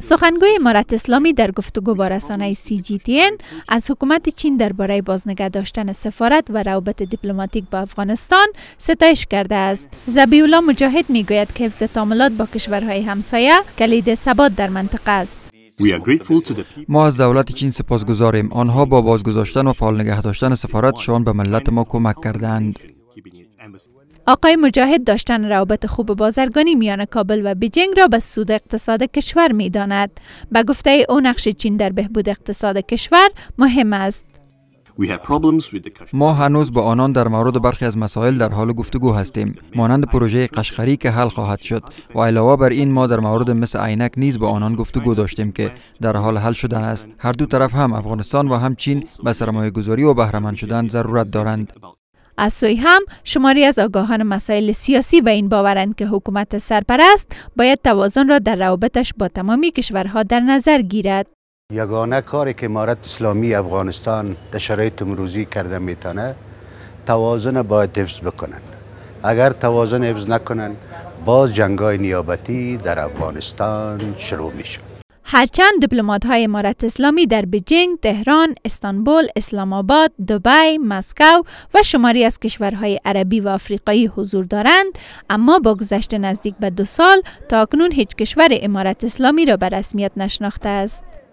سخنگوی امارت اسلامی در گفتگو با رسانه سی جی تی از حکومت چین درباره بازنگه داشتن سفارت و روابط دیپلماتیک با افغانستان ستایش کرده است. زبیولا مجاهد میگوید که حفظ تاملات با کشورهای همسایه کلید ثبات در منطقه است. ما از دولت چین گذاریم. آنها با بازگذاشتن و فعال نگه داشتن شان به ملت ما کمک کردند آقای مجاهد داشتن روابط خوب بازرگانی میان کابل و بیجنگ را به سود اقتصاد کشور میداند. به گفته او نقش چین در بهبود اقتصاد کشور مهم است. ما هنوز با آنان در مورد برخی از مسائل در حال گفتگو هستیم مانند پروژه قشقری که حل خواهد شد و علاوه بر این ما در مورد مثل عینک نیز با آنان گفتگو داشتیم که در حال حل شدن است هر دو طرف هم افغانستان و هم چین به سرمایه گذاری و بهرهمند شدن ضرورت دارند از سوی هم شماری از آگاهان مسائل سیاسی به این باورند که حکومت سرپرست باید توازن را در روابطش با تمامی کشورها در نظر گیرد. یگانه کاری که امارت اسلامی افغانستان در شرایط امروزی کرده میتونه توازن باید حفظ بکنن اگر توازن حفظ نکنن باز جنگای نیابتی در افغانستان شروع میشه هرچند دیپلمات های امارت اسلامی در بیجینگ، تهران، استانبول، اسلام آباد، دبی، مسکو و شماری از کشورهای عربی و آفریقایی حضور دارند، اما با گذشت نزدیک به دو سال تا اکنون هیچ کشور امارت اسلامی را به رسمیت نشناخته است.